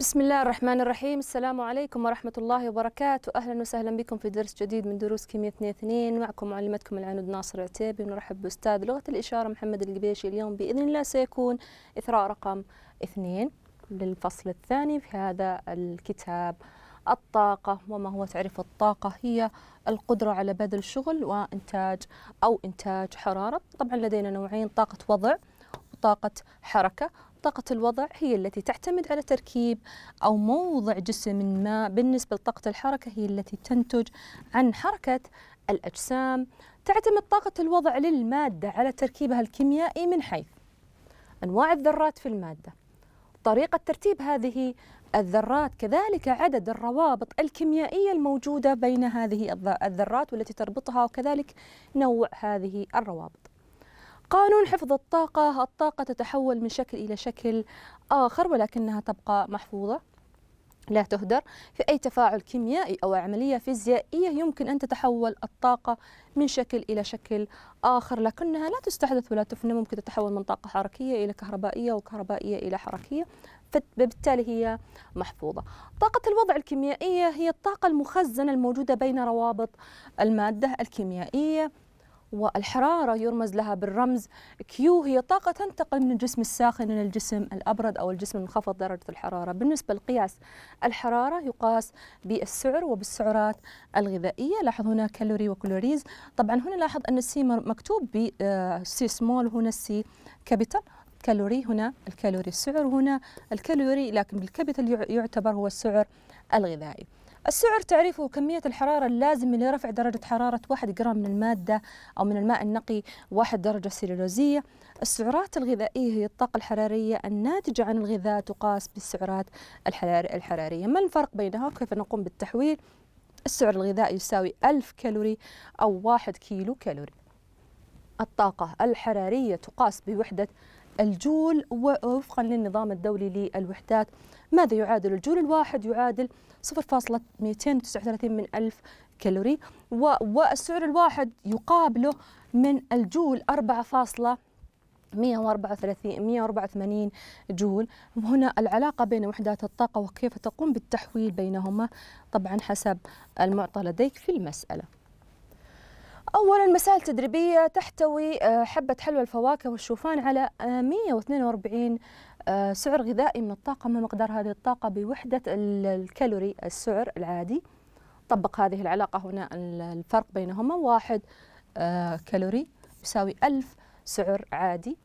بسم الله الرحمن الرحيم السلام عليكم ورحمة الله وبركاته أهلا وسهلا بكم في درس جديد من دروس كيمياء 2 معكم معلمتكم العنود ناصر عتيبي نرحب بأستاذ لغة الإشارة محمد القبيشي اليوم بإذن الله سيكون إثراء رقم 2 للفصل الثاني في هذا الكتاب الطاقة وما هو تعريف الطاقة هي القدرة على بذل شغل وإنتاج أو إنتاج حرارة طبعا لدينا نوعين طاقة وضع وطاقة حركة طاقة الوضع هي التي تعتمد على تركيب أو موضع جسم ما بالنسبة لطاقة الحركة هي التي تنتج عن حركة الأجسام تعتمد طاقة الوضع للمادة على تركيبها الكيميائي من حيث أنواع الذرات في المادة طريقة ترتيب هذه الذرات كذلك عدد الروابط الكيميائية الموجودة بين هذه الذرات والتي تربطها وكذلك نوع هذه الروابط قانون حفظ الطاقة الطاقة تتحول من شكل إلى شكل آخر ولكنها تبقى محفوظة لا تهدر في أي تفاعل كيميائي أو عملية فيزيائية يمكن أن تتحول الطاقة من شكل إلى شكل آخر لكنها لا تستحدث ولا تفنى ممكن تتحول من طاقة حركية إلى كهربائية وكهربائية إلى حركية فبالتالي هي محفوظة طاقة الوضع الكيميائية هي الطاقة المخزنة الموجودة بين روابط المادة الكيميائية والحرارة يرمز لها بالرمز كيو هي طاقة تنتقل من الجسم الساخن إلى الجسم الأبرد أو الجسم المنخفض درجة الحرارة بالنسبة لقياس الحرارة يقاس بالسعر وبالسعرات الغذائية لاحظ هنا كالوري وكالوريز طبعا هنا لاحظ أن السي مكتوب بسي آه، سمول هنا السي كابيتال كالوري هنا الكالوري السعر هنا الكالوري لكن بالكابيتال يعتبر هو السعر الغذائي السعر تعريفه كمية الحرارة اللازمة لرفع درجة حرارة 1 جرام من المادة أو من الماء النقي 1 درجة سيلولوزية السعرات الغذائية هي الطاقة الحرارية الناتجة عن الغذاء تقاس بالسعرات الحرارية ما الفرق بينها وكيف نقوم بالتحويل السعر الغذائي يساوي 1000 كالوري أو 1 كيلو كالوري الطاقة الحرارية تقاس بوحدة الجول ووفقا للنظام الدولي للوحدات ماذا يعادل الجول الواحد يعادل 0.239 من ألف كالوري والسعر الواحد يقابله من الجول 4.134 184 جول هنا العلاقة بين وحدات الطاقة وكيف تقوم بالتحويل بينهما طبعا حسب المعطى لديك في المسألة أولا مسائل تدريبية تحتوي آه، حبة حلوى الفواكه والشوفان على 142 آه، آه، سعر غذائي من الطاقة ما مقدار هذه الطاقة بوحدة الكالوري السعر العادي طبق هذه العلاقة هنا الفرق بينهما واحد كالوري يساوي 1000 سعر عادي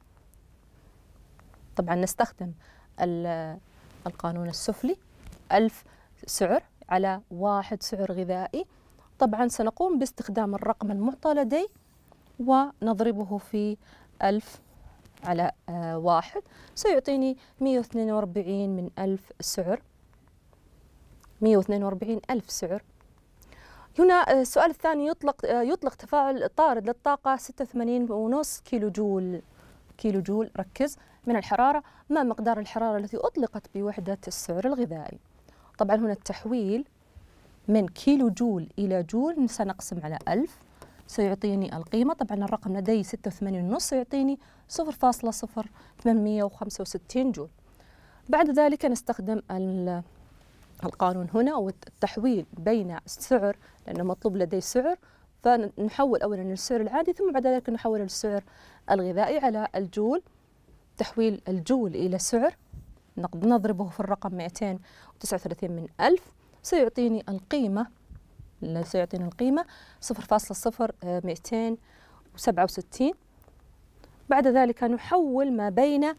طبعا نستخدم القانون السفلي 1000 سعر على واحد سعر غذائي طبعا سنقوم باستخدام الرقم المعطى لدي ونضربه في ألف على آه، واحد سيعطيني 142 من ألف سعر 142 ألف سعر هنا آه، السؤال الثاني يطلق آه، يطلق تفاعل طارد للطاقة 86.5 كيلو جول كيلو جول ركز من الحرارة ما مقدار الحرارة التي أطلقت بوحدة السعر الغذائي طبعا هنا التحويل من كيلو جول إلى جول سنقسم على 1000 سيعطيني القيمة طبعا الرقم لدي 86.5 سيعطيني 0.0865 جول بعد ذلك نستخدم القانون هنا والتحويل بين السعر لأنه مطلوب لدي سعر فنحول أولا للسعر العادي ثم بعد ذلك نحول للسعر الغذائي على الجول تحويل الجول إلى سعر نضربه في الرقم 239 من 1000 سيعطيني القيمة سيعطيني القيمة 0.0267 بعد ذلك نحول ما بين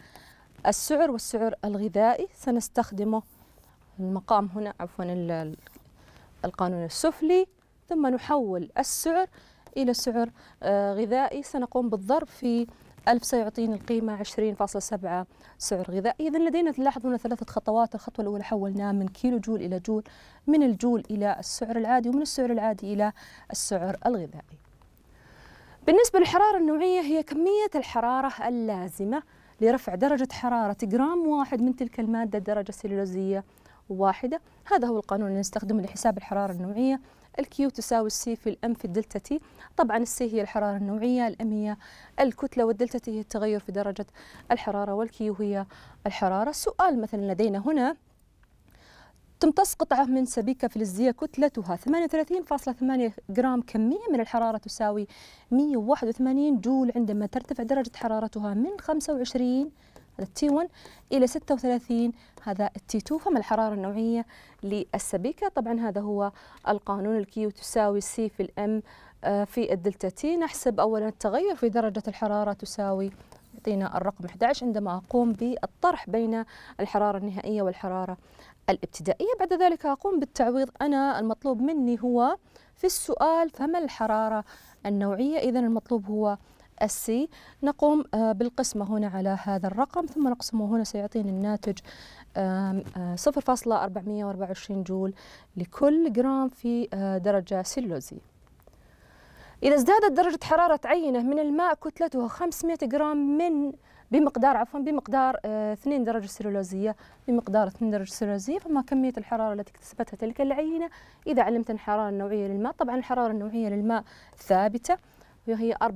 السعر والسعر الغذائي سنستخدمه المقام هنا عفوا القانون السفلي ثم نحول السعر إلى سعر آه، غذائي سنقوم بالضرب في 1000 سيعطيني القيمة 20.7 سعر غذائي إذا لدينا تلاحظ هنا ثلاثة خطوات الخطوة الأولى حولناه من كيلو جول إلى جول من الجول إلى السعر العادي ومن السعر العادي إلى السعر الغذائي بالنسبة للحرارة النوعية هي كمية الحرارة اللازمة لرفع درجة حرارة جرام واحد من تلك المادة الدرجة السلولوزية واحدة هذا هو القانون اللي نستخدمه لحساب الحرارة النوعية الكيو تساوي السي في الام في الدلتا تي طبعا السي هي الحرارة النوعية الام هي الكتلة والدلتا تي هي التغير في درجة الحرارة والكيو هي الحرارة السؤال مثلا لدينا هنا تمتص قطعة من سبيكة فلزية كتلتها 38.8 جرام كمية من الحرارة تساوي 181 جول عندما ترتفع درجة حرارتها من 25 هذا التي 1 إلى 36 هذا التي 2 فما الحرارة النوعية للسبيكة طبعا هذا هو القانون الكيو تساوي سي في الام آه، في الدلتا تي نحسب أولا التغير في درجة الحرارة تساوي يعطينا الرقم 11 عندما أقوم بالطرح بين الحرارة النهائية والحرارة الابتدائية بعد ذلك أقوم بالتعويض أنا المطلوب مني هو في السؤال فما الحرارة النوعية إذا المطلوب هو السي نقوم آه، بالقسمة هنا على هذا الرقم ثم نقسمه هنا سيعطيني الناتج 0.424 آه، جول لكل جرام في آه، درجة سيلوزي إذا ازدادت درجة حرارة عينة من الماء كتلته 500 جرام من بمقدار عفوا بمقدار 2 درجة سلولوزية بمقدار 2 درجة سلولوزية فما كمية الحرارة التي اكتسبتها تلك العينة إذا علمت الحرارة النوعية للماء طبعا الحرارة النوعية للماء ثابتة وهي 4.184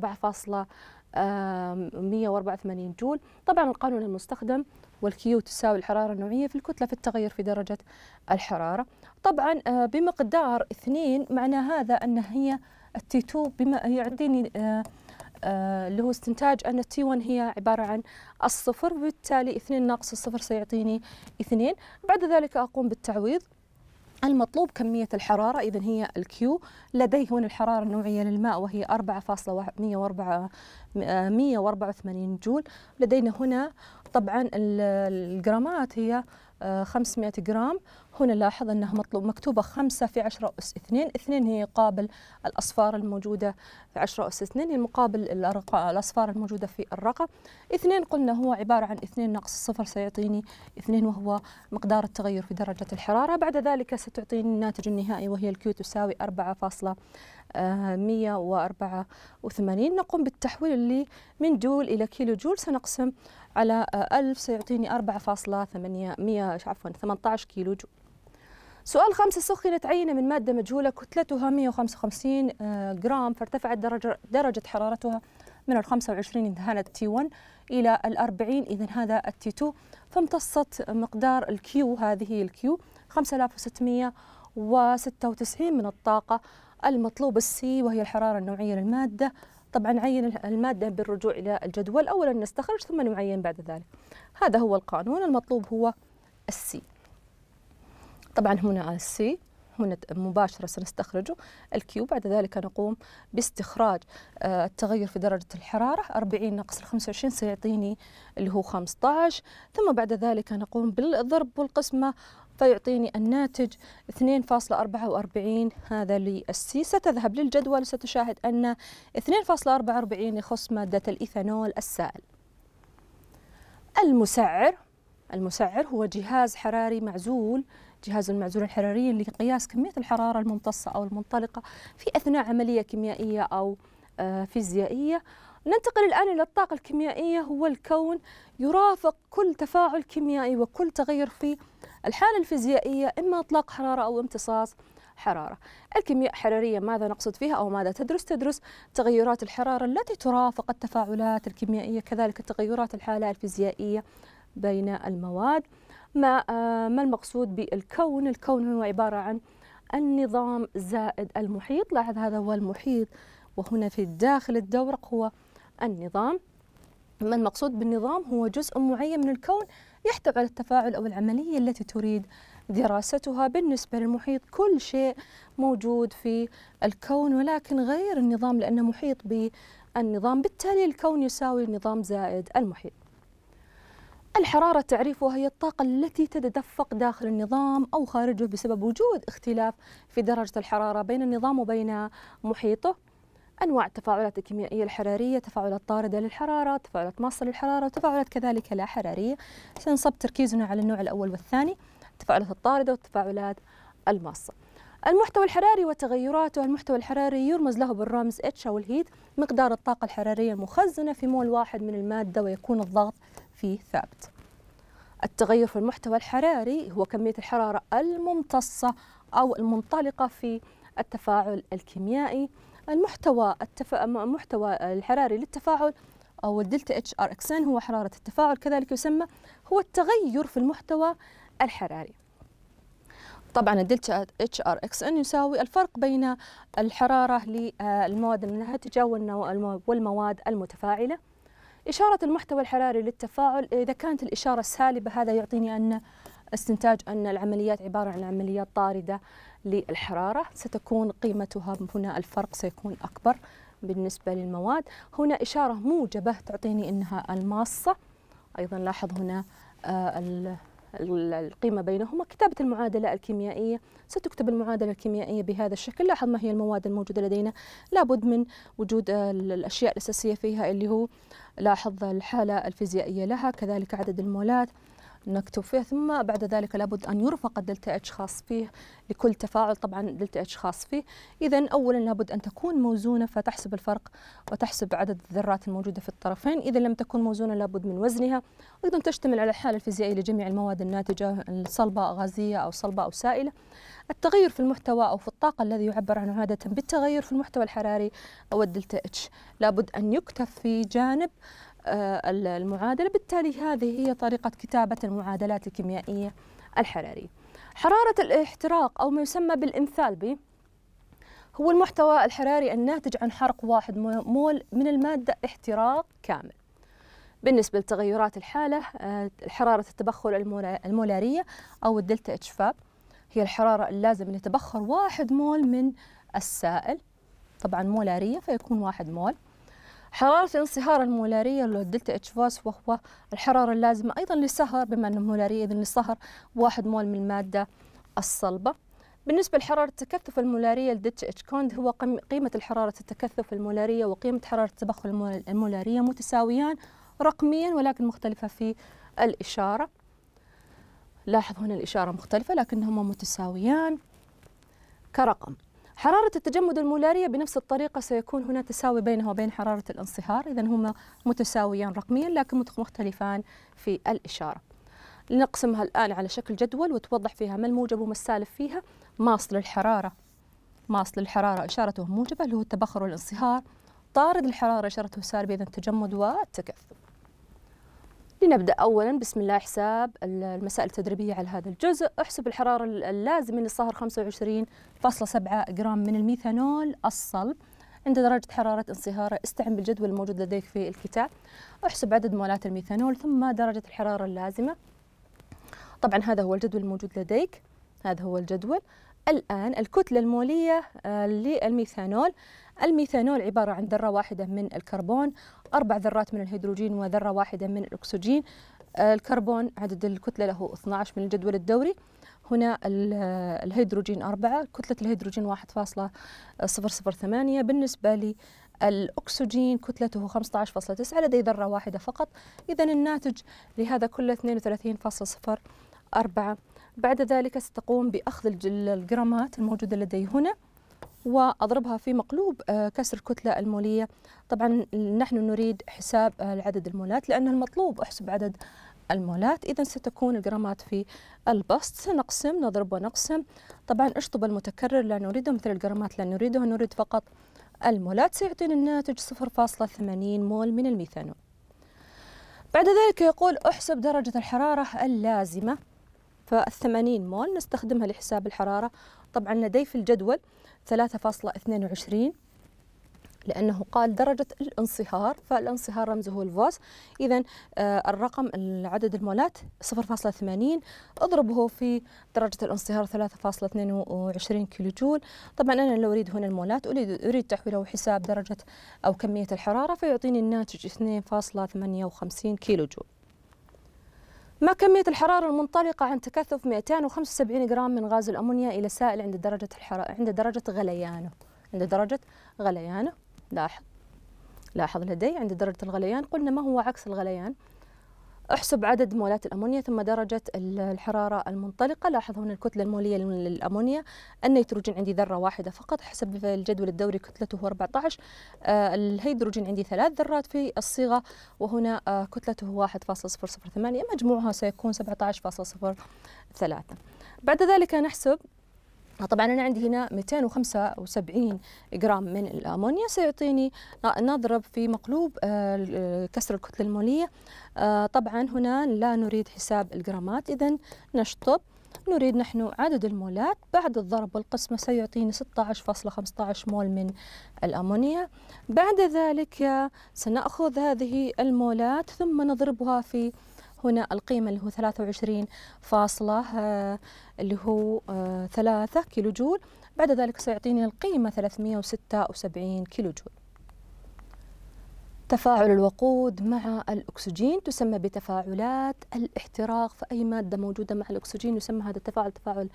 جول طبعا القانون المستخدم والكيو تساوي الحرارة النوعية في الكتلة في التغير في درجة الحرارة طبعا آه، بمقدار 2 معنى هذا أن هي التي 2 بما يعطيني آه، آه، اللي هو استنتاج أن التي 1 هي عبارة عن الصفر وبالتالي 2 ناقص الصفر سيعطيني 2 بعد ذلك أقوم بالتعويض المطلوب كمية الحرارة إذا هي الكيو لدي هنا الحرارة النوعية للماء وهي 4.184 جول لدينا هنا طبعا الجرامات هي 500 جرام هنا لاحظ أنها مطلوب مكتوبة 5 في 10 أس 2 2 هي قابل الأصفار الموجودة في 10 أس 2 هي مقابل الأصفار الموجودة في الرقم 2 قلنا هو عبارة عن 2 ناقص الصفر سيعطيني 2 وهو مقدار التغير في درجة الحرارة بعد ذلك ستعطيني الناتج النهائي وهي الكيو تساوي 4.5 184 نقوم بالتحويل اللي من جول إلى كيلو جول سنقسم على 1000 سيعطيني 100 عفوا 18 كيلو جول سؤال خمسة سخنت عينة من مادة مجهولة كتلتها 155 آه، جرام فارتفعت درجة, درجة حرارتها من ال 25 كانت تي 1 إلى ال 40 إذا هذا التي 2 فامتصت مقدار الكيو هذه الكيو 5696 من الطاقة المطلوب السي وهي الحرارة النوعية للمادة طبعا عين المادة بالرجوع إلى الجدول أولا نستخرج ثم نعين بعد ذلك هذا هو القانون المطلوب هو السي طبعا هنا السي هنا مباشرة سنستخرجه الكيو بعد ذلك نقوم باستخراج آه، التغير في درجة الحرارة 40 ناقص 25 سيعطيني اللي هو 15 ثم بعد ذلك نقوم بالضرب والقسمة فيعطيني الناتج 2.44 هذا للسي ستذهب للجدول ستشاهد أن 2.44 يخص مادة الإيثانول السائل المسعر المسعر هو جهاز حراري معزول جهاز المعزول الحراري لقياس كمية الحرارة الممتصة أو المنطلقة في أثناء عملية كيميائية أو آه، فيزيائية ننتقل الآن إلى الطاقة الكيميائية هو الكون يرافق كل تفاعل كيميائي وكل تغير في الحالة الفيزيائية إما إطلاق حرارة أو امتصاص حرارة الكيمياء الحرارية ماذا نقصد فيها أو ماذا تدرس تدرس تغيرات الحرارة التي ترافق التفاعلات الكيميائية كذلك تغيرات الحالة الفيزيائية بين المواد ما آه، ما المقصود بالكون الكون هو عبارة عن النظام زائد المحيط لاحظ هذا هو المحيط وهنا في داخل الدورق هو النظام ما المقصود بالنظام هو جزء معين من الكون يحتوي على التفاعل أو العملية التي تريد دراستها بالنسبة للمحيط كل شيء موجود في الكون ولكن غير النظام لأنه محيط بالنظام بالتالي الكون يساوي النظام زائد المحيط الحرارة تعريفها هي الطاقة التي تتدفق داخل النظام أو خارجه بسبب وجود اختلاف في درجة الحرارة بين النظام وبين محيطه أنواع التفاعلات الكيميائية الحرارية تفاعلات طاردة للحرارة تفاعلات ماصة للحرارة وتفاعلات كذلك لا حرارية سنصب تركيزنا على النوع الأول والثاني التفاعلات الطاردة والتفاعلات الماصة المحتوى الحراري وتغيراته المحتوى الحراري يرمز له بالرمز H أو الهيت مقدار الطاقة الحرارية المخزنة في مول واحد من المادة ويكون الضغط فيه ثابت التغير في المحتوى الحراري هو كمية الحرارة الممتصة أو المنطلقة في التفاعل الكيميائي المحتوى التف... المحتوى الحراري للتفاعل أو الدلتا اتش ار اكسن هو حرارة التفاعل كذلك يسمى هو التغير في المحتوى الحراري طبعا الدلتا اتش ار اكس ان يساوي الفرق بين الحراره للمواد آه، الناتجه والمواد المتفاعله إشارة المحتوى الحراري للتفاعل إذا كانت الإشارة سالبة هذا يعطيني أن استنتاج أن العمليات عبارة عن عمليات طاردة للحرارة ستكون قيمتها هنا الفرق سيكون أكبر بالنسبة للمواد هنا إشارة موجبة تعطيني أنها الماصة أيضا لاحظ هنا آه، القيمة بينهما كتابة المعادلة الكيميائية ستكتب المعادلة الكيميائية بهذا الشكل لاحظ ما هي المواد الموجودة لدينا لابد من وجود آه، الأشياء الأساسية فيها اللي هو لاحظ الحالة الفيزيائية لها كذلك عدد المولات نكتب فيه ثم بعد ذلك لابد أن يرفق الدلتا اتش خاص فيه لكل تفاعل طبعا دلتا اتش خاص فيه إذا أولا لابد أن تكون موزونة فتحسب الفرق وتحسب عدد الذرات الموجودة في الطرفين إذا لم تكن موزونة لابد من وزنها أيضا تشتمل على الحالة الفيزيائية لجميع المواد الناتجة صلبة غازية أو صلبة أو سائلة التغير في المحتوى أو في الطاقة الذي يعبر عنه عادة بالتغير في المحتوى الحراري أو الدلتا اتش لابد أن يكتف في جانب آه، المعادلة بالتالي هذه هي طريقة كتابة المعادلات الكيميائية الحرارية حرارة الاحتراق أو ما يسمى بالإنثالبي هو المحتوى الحراري الناتج عن حرق واحد مول من المادة احتراق كامل بالنسبة لتغيرات الحالة آه، حرارة التبخر المولارية أو الدلتا اتش فاب هي الحرارة اللازم لتبخر واحد مول من السائل طبعا مولارية فيكون واحد مول حرارة الانصهار المولارية اللي هو الدلتا اتش فوس وهو الحرارة اللازمة أيضا للسهر بما أنه مولارية إذن للسهر واحد مول من المادة الصلبة بالنسبة لحرارة التكثف المولارية للدتش اتش كوند هو قيمة حرارة التكثف المولارية وقيمة حرارة التبخر المولارية متساويان رقميا ولكن مختلفة في الإشارة لاحظ هنا الإشارة مختلفة لكنهما متساويان كرقم حرارة التجمد المولارية بنفس الطريقة سيكون هنا تساوي بينها وبين حرارة الانصهار إذا هما متساويان رقميا لكن مختلفان في الإشارة نقسمها الآن على شكل جدول وتوضح فيها ما الموجب وما السالب فيها ماصل الحرارة ماصل الحرارة إشارته موجبة اللي هو التبخر والانصهار طارد الحرارة إشارته سالبة إذا التجمد والتكثف لنبدأ أولا بسم الله حساب المسائل التدريبية على هذا الجزء احسب الحرارة اللازمة للصهر 25.7 جرام من الميثانول الصلب عند درجة حرارة انصهاره استعن بالجدول الموجود لديك في الكتاب احسب عدد مولات الميثانول ثم درجة الحرارة اللازمة طبعا هذا هو الجدول الموجود لديك هذا هو الجدول الآن الكتلة المولية آه، للميثانول الميثانول عبارة عن ذرة واحدة من الكربون أربع ذرات من الهيدروجين وذرة واحدة من الأكسجين آه، الكربون عدد الكتلة له 12 من الجدول الدوري هنا الهيدروجين أربعة كتلة الهيدروجين 1.008 بالنسبة للأكسجين كتلته 15.9 لديه ذرة واحدة فقط إذا الناتج لهذا كله 32.04 بعد ذلك ستقوم بأخذ الجرامات الموجودة لدي هنا واضربها في مقلوب آه، كسر الكتله الموليه طبعا نحن نريد حساب العدد آه، المولات لان المطلوب احسب عدد المولات إذا ستكون الجرامات في البسط سنقسم نضرب ونقسم طبعا اشطب المتكرر لا نريده مثل الجرامات لا نريده نريد فقط المولات سيعطينا الناتج 0.80 مول من الميثانول بعد ذلك يقول احسب درجة الحرارة اللازمة فال80 مول نستخدمها لحساب الحرارة طبعا لدي في الجدول 3.22 لأنه قال درجة الانصهار فالانصهار رمزه الفوس إذا آه، الرقم عدد المولات 0.80 اضربه في درجة الانصهار 3.22 كيلو جول طبعا أنا لو أريد هنا المولات أريد, أريد تحويله حساب درجة أو كمية الحرارة فيعطيني الناتج 2.58 كيلو جول ما كمية الحرارة المنطلقة عن تكثف 275 جرام من غاز الأمونيا إلى سائل عند درجة الحرارة عند درجة غليانه عند درجة غليانه لاحظ لاحظ لدي عند درجة الغليان قلنا ما هو عكس الغليان احسب عدد مولات الأمونيا ثم درجة الحرارة المنطلقة لاحظ هنا الكتلة المولية للأمونيا النيتروجين عندي ذرة واحدة فقط حسب الجدول الدوري كتلته هو آه، 14 الهيدروجين عندي ثلاث ذرات في الصيغة وهنا آه، كتلته 1.008 مجموعها سيكون 17.03 بعد ذلك نحسب طبعا انا عندي هنا 275 جرام من الامونيا سيعطيني نضرب في مقلوب آه، كسر الكتله الموليه آه، طبعا هنا لا نريد حساب الجرامات اذا نشطب نريد نحن عدد المولات بعد الضرب والقسمة سيعطيني 16.15 مول من الأمونيا بعد ذلك سنأخذ هذه المولات ثم نضربها في هنا القيمة اللي هو 23 فاصلة آه، اللي هو 3 آه، كيلو جول بعد ذلك سيعطيني القيمة 376 كيلو جول تفاعل الوقود مع الأكسجين تسمى بتفاعلات الاحتراق فأي مادة موجودة مع الأكسجين يسمى هذا التفاعل تفاعل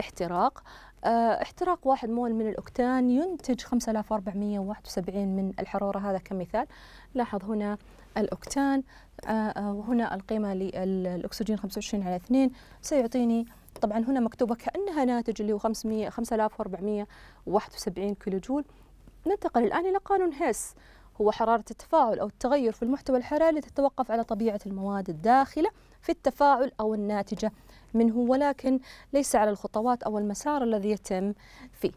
احتراق آه، احتراق واحد مول من الأكتان ينتج 5471 من الحرارة هذا كمثال لاحظ هنا الأكتان آه، آه، وهنا القيمة للأكسجين 25 على 2 سيعطيني طبعا هنا مكتوبة كأنها ناتج اللي هو 500 5471 كيلو جول ننتقل الآن إلى قانون هيس هو حرارة التفاعل أو التغير في المحتوى الحراري تتوقف على طبيعة المواد الداخلة في التفاعل أو الناتجة منه ولكن ليس على الخطوات أو المسار الذي يتم فيه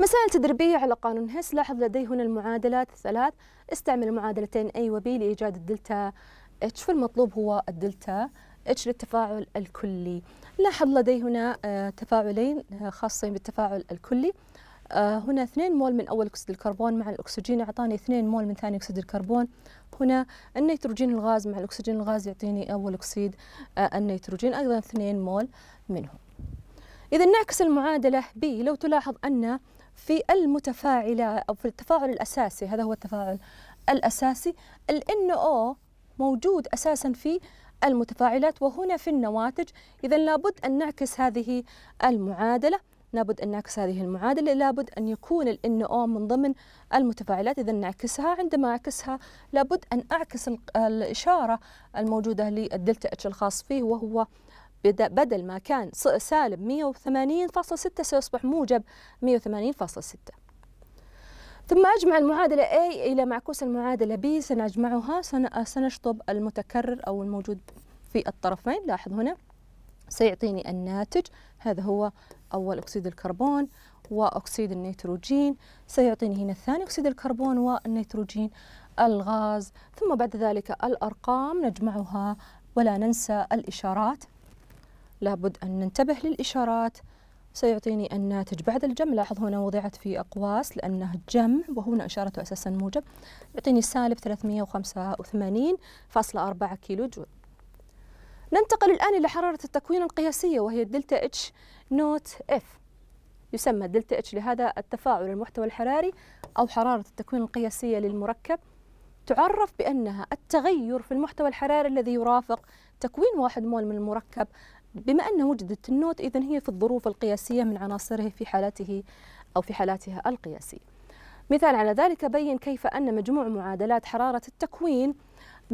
مسائل تدريبية على قانون هيس لاحظ لدي هنا المعادلات الثلاث استعمل المعادلتين و B لإيجاد الدلتا اتش فالمطلوب هو الدلتا اتش للتفاعل الكلي لاحظ لدي هنا آه، تفاعلين آه، خاصين بالتفاعل الكلي آه، هنا 2 مول من أول أكسيد الكربون مع الأكسجين أعطاني 2 مول من ثاني أكسيد الكربون هنا النيتروجين الغاز مع الأكسجين الغاز يعطيني أول أكسيد آه، النيتروجين أيضا 2 مول منه إذا نعكس المعادلة ب لو تلاحظ أن في المتفاعلة أو في التفاعل الأساسي هذا هو التفاعل الأساسي ال NO موجود أساسا في المتفاعلات وهنا في النواتج إذا لابد أن نعكس هذه المعادلة لابد أن نعكس هذه المعادلة لابد أن يكون ال NO من ضمن المتفاعلات إذا نعكسها عندما أعكسها لابد أن أعكس آه، الإشارة الموجودة للدلتا اتش الخاص فيه وهو بدل ما كان سالب 180.6 سيصبح موجب 180.6 ثم أجمع المعادلة A إلى معكوس المعادلة B سنجمعها سنشطب المتكرر أو الموجود في الطرفين لاحظ هنا سيعطيني الناتج هذا هو أول أكسيد الكربون وأكسيد النيتروجين سيعطيني هنا الثاني أكسيد الكربون والنيتروجين الغاز ثم بعد ذلك الأرقام نجمعها ولا ننسى الإشارات لابد أن ننتبه للإشارات سيعطيني الناتج بعد الجمع لاحظ هنا وضعت في أقواس لأنه جمع وهنا إشارته أساسا موجب يعطيني سالب 385.4 كيلو جول ننتقل الآن إلى حرارة التكوين القياسية وهي الدلتا اتش نوت اف يسمى الدلتا اتش لهذا التفاعل المحتوى الحراري أو حرارة التكوين القياسية للمركب تعرف بأنها التغير في المحتوى الحراري الذي يرافق تكوين واحد مول من المركب بما أن وجدت النوت إذن هي في الظروف القياسية من عناصره في حالته أو في حالاتها القياسية مثال على ذلك بين كيف أن مجموع معادلات حرارة التكوين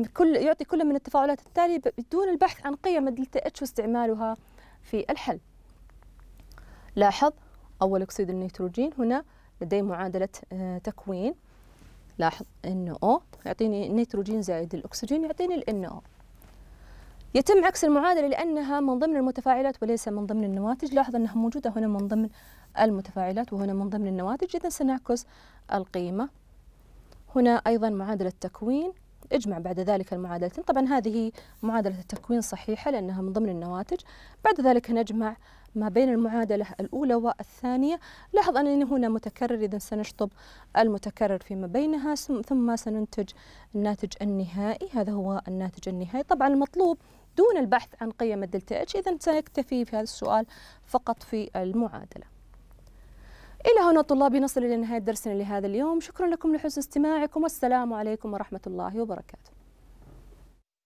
كل يعطي كل من التفاعلات التالية بدون البحث عن قيم الدلتا اتش واستعمالها في الحل لاحظ أول أكسيد النيتروجين هنا لدي معادلة آه، تكوين لاحظ ان او يعطيني النيتروجين زائد الأكسجين يعطيني ال او. يتم عكس المعادلة لأنها من ضمن المتفاعلات وليس من ضمن النواتج لاحظ أنها موجودة هنا من ضمن المتفاعلات وهنا من ضمن النواتج إذا سنعكس القيمة هنا أيضا معادلة تكوين اجمع بعد ذلك المعادلتين طبعا هذه معادلة التكوين صحيحة لأنها من ضمن النواتج بعد ذلك نجمع ما بين المعادلة الأولى والثانية لاحظ أن هنا متكرر إذا سنشطب المتكرر فيما بينها ثم سننتج الناتج النهائي هذا هو الناتج النهائي طبعا المطلوب دون البحث عن قيم الدلتا اتش إذا سنكتفي في هذا السؤال فقط في المعادلة إلى هنا طلابي نصل إلى نهاية درسنا لهذا اليوم شكرا لكم لحسن استماعكم والسلام عليكم ورحمة الله وبركاته